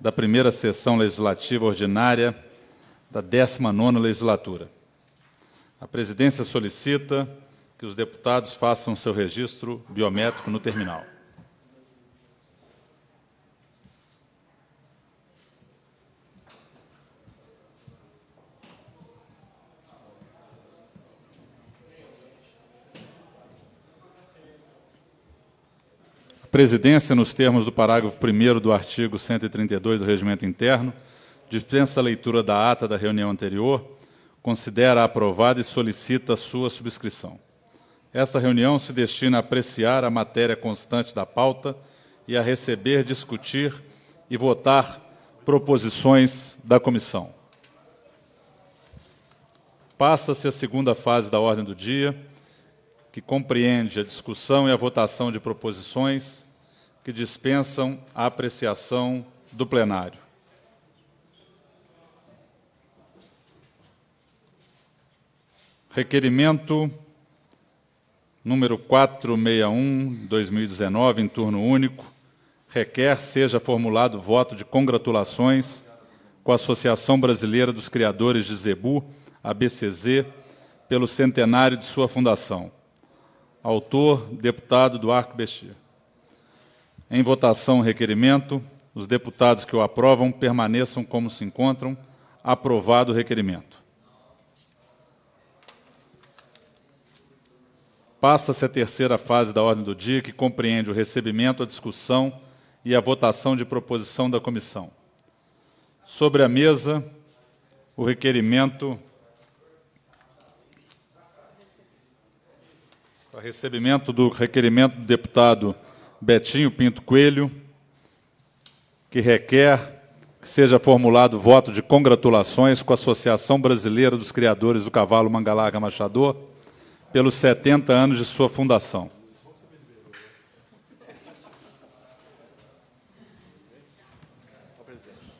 da primeira sessão legislativa ordinária da 19ª legislatura. A presidência solicita que os deputados façam seu registro biométrico no terminal. presidência, nos termos do parágrafo 1 do artigo 132 do Regimento Interno, dispensa a leitura da ata da reunião anterior, considera aprovada e solicita sua subscrição. Esta reunião se destina a apreciar a matéria constante da pauta e a receber, discutir e votar proposições da comissão. Passa-se a segunda fase da ordem do dia que compreende a discussão e a votação de proposições que dispensam a apreciação do plenário. Requerimento número 461, 2019, em turno único, requer seja formulado voto de congratulações com a Associação Brasileira dos Criadores de Zebu, ABCZ, pelo centenário de sua fundação autor, deputado do arco Bestia. Em votação, requerimento. Os deputados que o aprovam permaneçam como se encontram. Aprovado o requerimento. Passa-se a terceira fase da ordem do dia, que compreende o recebimento, a discussão e a votação de proposição da comissão. Sobre a mesa, o requerimento a recebimento do requerimento do deputado Betinho Pinto Coelho, que requer que seja formulado voto de congratulações com a Associação Brasileira dos Criadores do Cavalo Mangalarga Machador pelos 70 anos de sua fundação.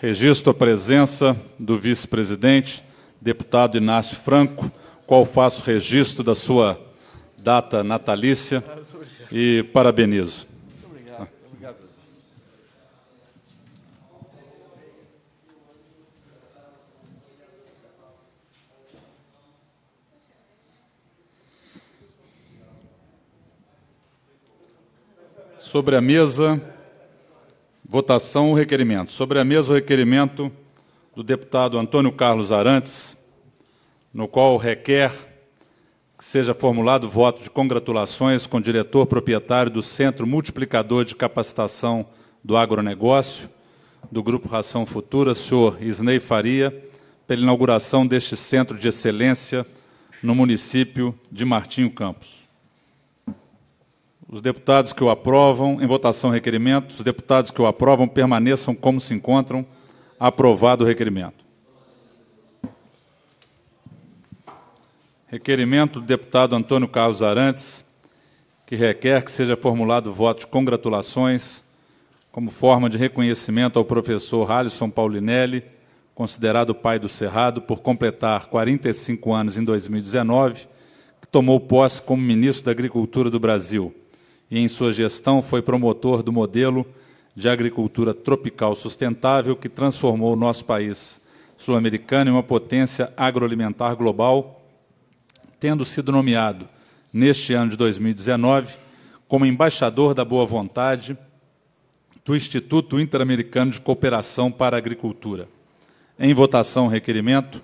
Registro a presença do vice-presidente, deputado Inácio Franco, qual faço registro da sua data natalícia e parabenizo. Sobre a mesa, votação o requerimento. Sobre a mesa, o requerimento do deputado Antônio Carlos Arantes, no qual requer que seja formulado voto de congratulações com o diretor proprietário do Centro Multiplicador de Capacitação do Agronegócio, do Grupo Ração Futura, senhor Isnei Faria, pela inauguração deste centro de excelência no município de Martinho Campos. Os deputados que o aprovam, em votação requerimento, os deputados que o aprovam permaneçam como se encontram, aprovado o requerimento. Requerimento do deputado Antônio Carlos Arantes, que requer que seja formulado voto de congratulações como forma de reconhecimento ao professor Alisson Paulinelli, considerado pai do Cerrado, por completar 45 anos em 2019, que tomou posse como ministro da Agricultura do Brasil e, em sua gestão, foi promotor do modelo de agricultura tropical sustentável que transformou o nosso país sul-americano em uma potência agroalimentar global tendo sido nomeado, neste ano de 2019, como embaixador da boa vontade do Instituto Interamericano de Cooperação para a Agricultura. Em votação, requerimento.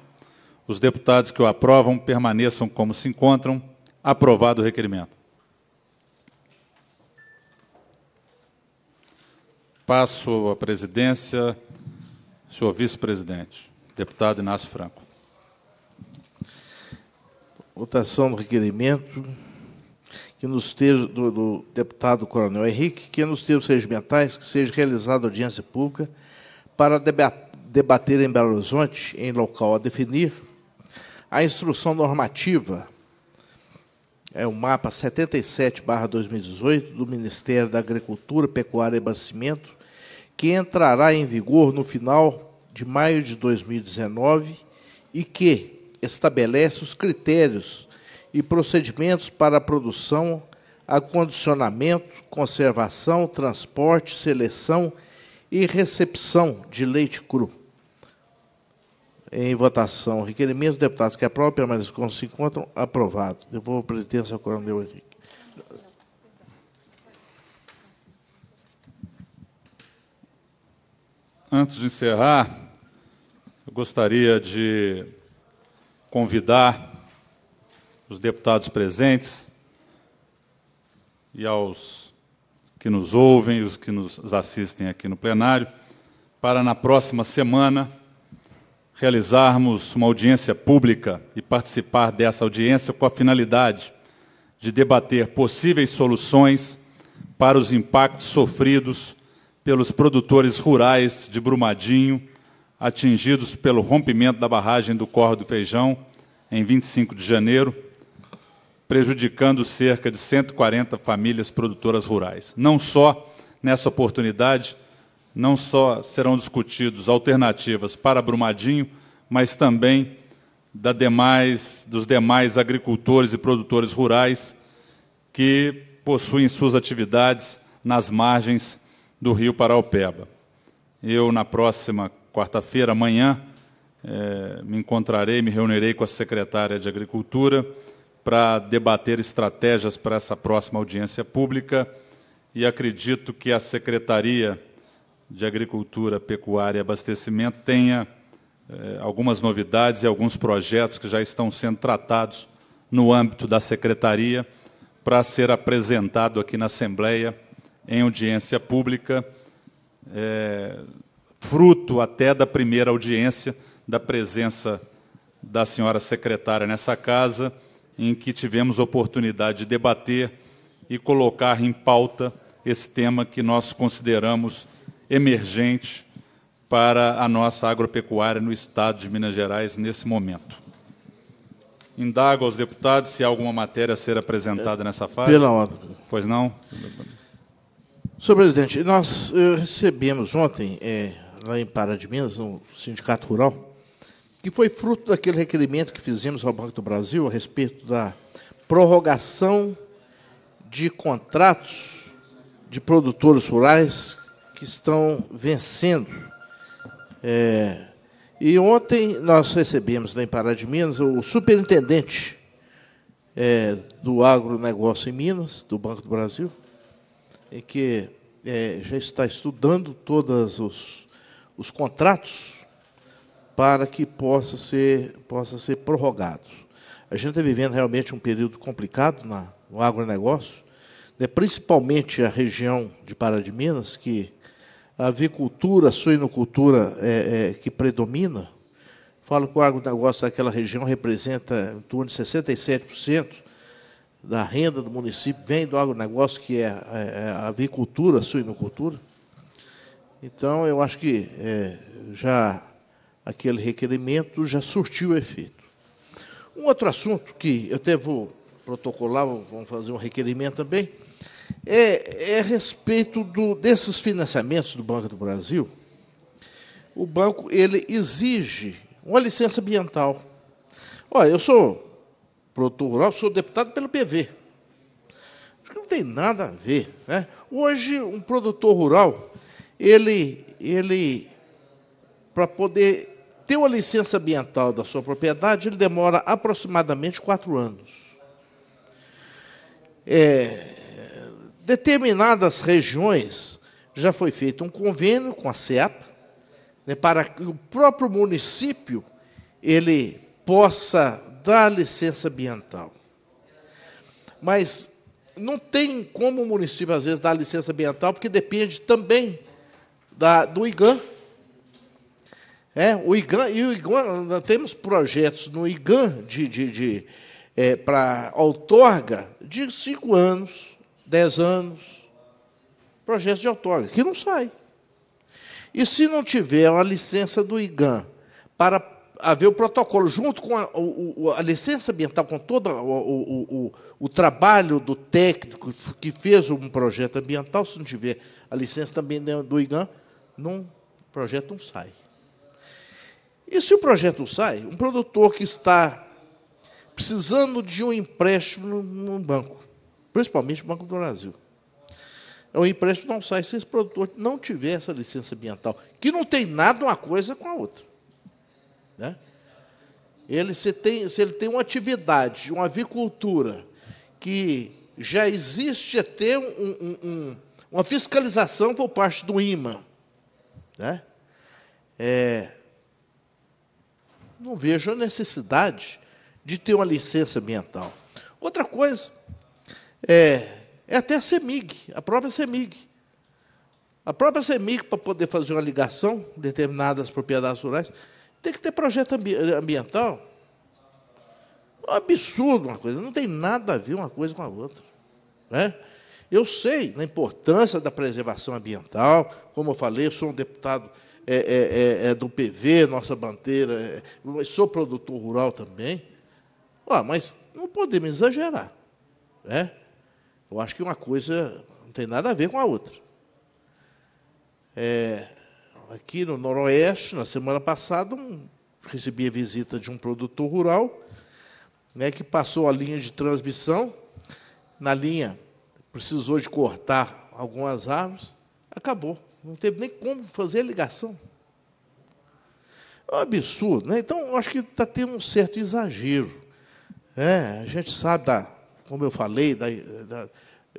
Os deputados que o aprovam permaneçam como se encontram. Aprovado o requerimento. Passo a presidência, senhor vice-presidente, deputado Inácio Franco votação do requerimento que nos termos do, do, deputado Coronel Henrique, que nos termos regimentais que seja realizada audiência pública para debater em Belo Horizonte, em local a definir, a instrução normativa é o mapa 77/2018 do Ministério da Agricultura, Pecuária e Abastecimento, que entrará em vigor no final de maio de 2019 e que estabelece os critérios e procedimentos para a produção, acondicionamento, conservação, transporte, seleção e recepção de leite cru. Em votação, requerimento dos deputados que aprovam permaneçam como se encontram, aprovado. Devolvo a presidência ao coronel Henrique. Antes de encerrar, eu gostaria de convidar os deputados presentes e aos que nos ouvem e os que nos assistem aqui no plenário, para na próxima semana realizarmos uma audiência pública e participar dessa audiência com a finalidade de debater possíveis soluções para os impactos sofridos pelos produtores rurais de Brumadinho atingidos pelo rompimento da barragem do Corro do Feijão em 25 de janeiro, prejudicando cerca de 140 famílias produtoras rurais. Não só nessa oportunidade, não só serão discutidas alternativas para Brumadinho, mas também demais, dos demais agricultores e produtores rurais que possuem suas atividades nas margens do rio Paraupeba. Eu, na próxima quarta-feira, amanhã, é, me encontrarei, me reunirei com a secretária de Agricultura para debater estratégias para essa próxima audiência pública e acredito que a Secretaria de Agricultura, Pecuária e Abastecimento tenha é, algumas novidades e alguns projetos que já estão sendo tratados no âmbito da Secretaria para ser apresentado aqui na Assembleia em audiência pública. É, fruto até da primeira audiência da presença da senhora secretária nessa casa, em que tivemos oportunidade de debater e colocar em pauta esse tema que nós consideramos emergente para a nossa agropecuária no estado de Minas Gerais nesse momento. Indago aos deputados se há alguma matéria a ser apresentada nessa fase. Pela ordem. Pois não? Senhor presidente, nós eh, recebemos ontem, eh, lá em Pará de Minas, no Sindicato Rural, que foi fruto daquele requerimento que fizemos ao Banco do Brasil a respeito da prorrogação de contratos de produtores rurais que estão vencendo. É, e ontem nós recebemos lá né, em Pará de Minas o superintendente é, do agronegócio em Minas, do Banco do Brasil, em que é, já está estudando todos os os contratos para que possa ser, possa ser prorrogado. A gente está vivendo realmente um período complicado na, no agronegócio, né, principalmente a região de Pará de Minas, que a avicultura, a suinocultura é, é, que predomina. Falo que o agronegócio daquela região representa em torno de 67% da renda do município, vem do agronegócio, que é, é, é a avicultura, a suinocultura. Então, eu acho que é, já aquele requerimento já surtiu efeito. Um outro assunto que eu até vou protocolar, vamos fazer um requerimento também, é, é a respeito do, desses financiamentos do Banco do Brasil. O banco ele exige uma licença ambiental. Olha, eu sou produtor rural, sou deputado pelo PV. Acho que não tem nada a ver. Né? Hoje, um produtor rural ele, ele para poder ter uma licença ambiental da sua propriedade, ele demora aproximadamente quatro anos. É, determinadas regiões já foi feito um convênio com a CEAP né, para que o próprio município ele possa dar licença ambiental. Mas não tem como o município, às vezes, dar licença ambiental, porque depende também da, do IGAN. É, o IGAN, e o IGAN, temos projetos no IGAN de, de, de é, para outorga de 5 anos, 10 anos, projetos de outorga, que não sai. E se não tiver a licença do IGAN para haver o protocolo junto com a, o, a licença ambiental, com todo o, o, o, trabalho do técnico que fez um projeto ambiental, se não tiver a licença também do IGAN, não, o projeto não sai. E se o projeto sai, um produtor que está precisando de um empréstimo num banco, principalmente no Banco do Brasil, o é empréstimo não sai se esse produtor não tiver essa licença ambiental, que não tem nada uma coisa com a outra. Né? Ele, se, tem, se ele tem uma atividade, uma avicultura, que já existe até um, um, um, uma fiscalização por parte do IMA, né? É, não vejo a necessidade de ter uma licença ambiental. Outra coisa é, é até a CEMIG, a própria CEMIG. A própria CEMIG, para poder fazer uma ligação de determinadas propriedades rurais, tem que ter projeto ambi ambiental. É um absurdo uma coisa, não tem nada a ver uma coisa com a outra. Né? Eu sei da importância da preservação ambiental, como eu falei, eu sou um deputado é, é, é, é do PV, nossa bandeira, é, sou produtor rural também. Ah, mas não podemos exagerar. Né? Eu acho que uma coisa não tem nada a ver com a outra. É, aqui no Noroeste, na semana passada, um, recebi a visita de um produtor rural né, que passou a linha de transmissão. Na linha precisou de cortar algumas árvores, acabou. Não teve nem como fazer a ligação. É um absurdo. Né? Então, acho que está tendo um certo exagero. É, a gente sabe, da, como eu falei, da, da,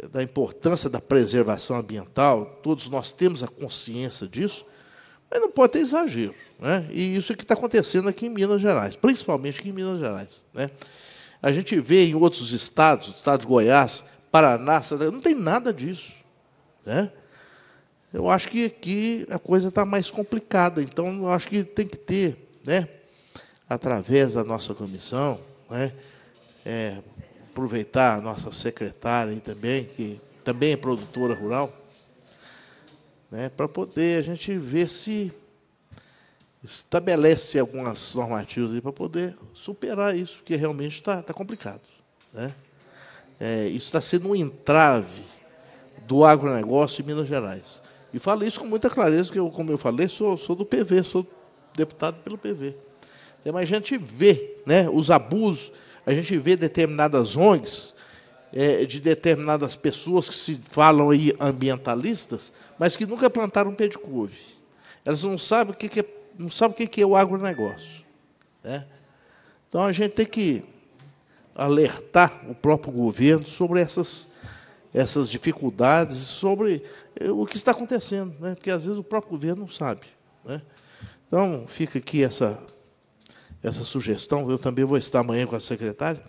da importância da preservação ambiental, todos nós temos a consciência disso, mas não pode ter exagero. Né? E isso é que está acontecendo aqui em Minas Gerais, principalmente aqui em Minas Gerais. Né? A gente vê em outros estados, o estado de Goiás, Paraná, não tem nada disso. Né? Eu acho que aqui a coisa está mais complicada, então eu acho que tem que ter, né, através da nossa comissão, né, é, aproveitar a nossa secretária aí também, que também é produtora rural, né, para poder a gente ver se estabelece algumas normativas para poder superar isso, que realmente está tá complicado. Né? É, isso está sendo um entrave do agronegócio em Minas Gerais. E falo isso com muita clareza, porque, eu, como eu falei, sou, sou do PV, sou deputado pelo PV. É, mas a gente vê né, os abusos, a gente vê determinadas ONGs, é, de determinadas pessoas que se falam aí ambientalistas, mas que nunca plantaram um pé de couve. Elas não sabem o que, que é, não sabem o que, que é o agronegócio. Né? Então a gente tem que alertar o próprio governo sobre essas, essas dificuldades, sobre eh, o que está acontecendo, né? porque às vezes o próprio governo não sabe. Né? Então, fica aqui essa, essa sugestão. Eu também vou estar amanhã com a secretária,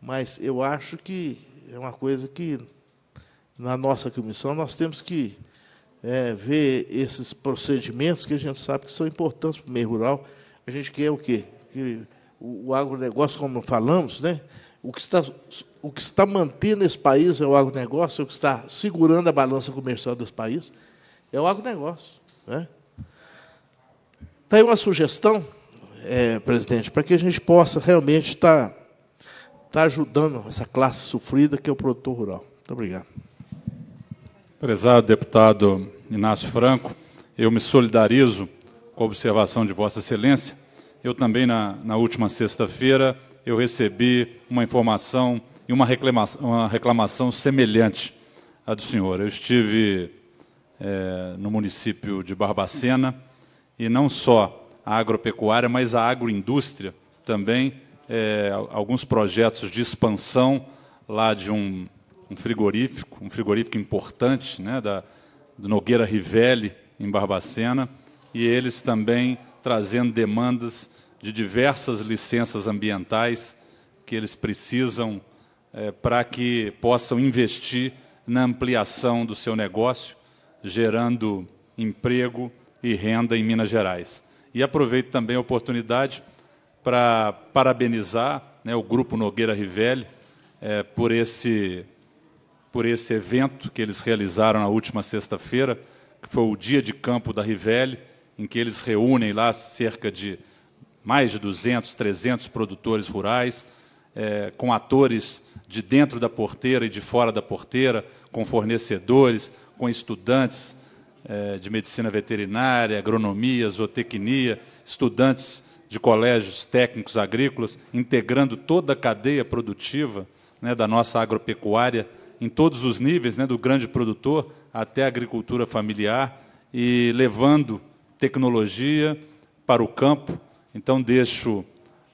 mas eu acho que é uma coisa que, na nossa comissão, nós temos que é, ver esses procedimentos que a gente sabe que são importantes para o meio rural. A gente quer o quê? Que o, o agronegócio, como falamos, né? o, que está, o que está mantendo esse país é o agronegócio, o que está segurando a balança comercial desse país é o agronegócio. Né? Está aí uma sugestão, é, presidente, para que a gente possa realmente estar, tá, estar tá ajudando essa classe sofrida que é o produtor rural. Muito obrigado. Prezado deputado Inácio Franco, eu me solidarizo com a observação de Vossa Excelência eu também, na, na última sexta-feira, eu recebi uma informação e uma reclamação, uma reclamação semelhante à do senhor. Eu estive é, no município de Barbacena e não só a agropecuária, mas a agroindústria também, é, alguns projetos de expansão lá de um, um frigorífico, um frigorífico importante, né, da, do Nogueira Rivelli, em Barbacena, e eles também trazendo demandas de diversas licenças ambientais que eles precisam é, para que possam investir na ampliação do seu negócio, gerando emprego e renda em Minas Gerais. E aproveito também a oportunidade para parabenizar né, o Grupo Nogueira Rivelli é, por, esse, por esse evento que eles realizaram na última sexta-feira, que foi o Dia de Campo da Rivelli, em que eles reúnem lá cerca de mais de 200, 300 produtores rurais, é, com atores de dentro da porteira e de fora da porteira, com fornecedores, com estudantes é, de medicina veterinária, agronomia, zootecnia, estudantes de colégios técnicos agrícolas, integrando toda a cadeia produtiva né, da nossa agropecuária em todos os níveis, né, do grande produtor até a agricultura familiar, e levando tecnologia para o campo então deixo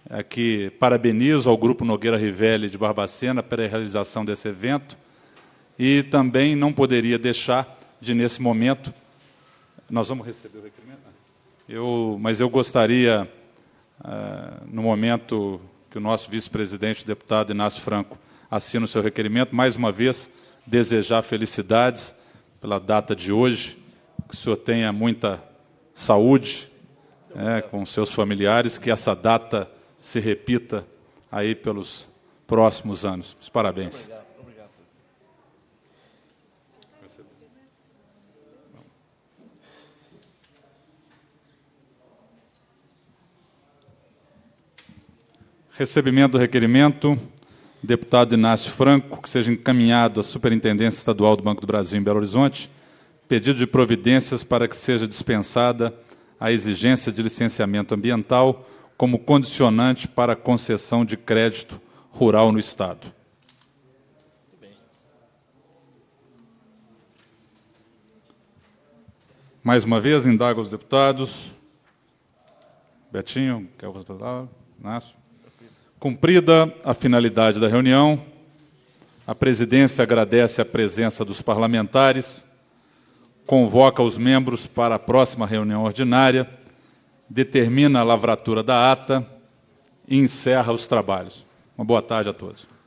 aqui, parabenizo ao Grupo Nogueira Rivelli de Barbacena pela realização desse evento e também não poderia deixar de, nesse momento, nós vamos receber o requerimento? Eu, mas eu gostaria, uh, no momento que o nosso vice-presidente, deputado Inácio Franco, assina o seu requerimento, mais uma vez, desejar felicidades pela data de hoje, que o senhor tenha muita saúde, é, com seus familiares, que essa data se repita aí pelos próximos anos. parabéns. Obrigado. Recebimento do requerimento, deputado Inácio Franco, que seja encaminhado à Superintendência Estadual do Banco do Brasil em Belo Horizonte, pedido de providências para que seja dispensada a exigência de licenciamento ambiental como condicionante para a concessão de crédito rural no Estado. Mais uma vez, indago aos deputados. Betinho, quer você falar? Nácio. Cumprida a finalidade da reunião, a presidência agradece a presença dos parlamentares convoca os membros para a próxima reunião ordinária, determina a lavratura da ata e encerra os trabalhos. Uma boa tarde a todos.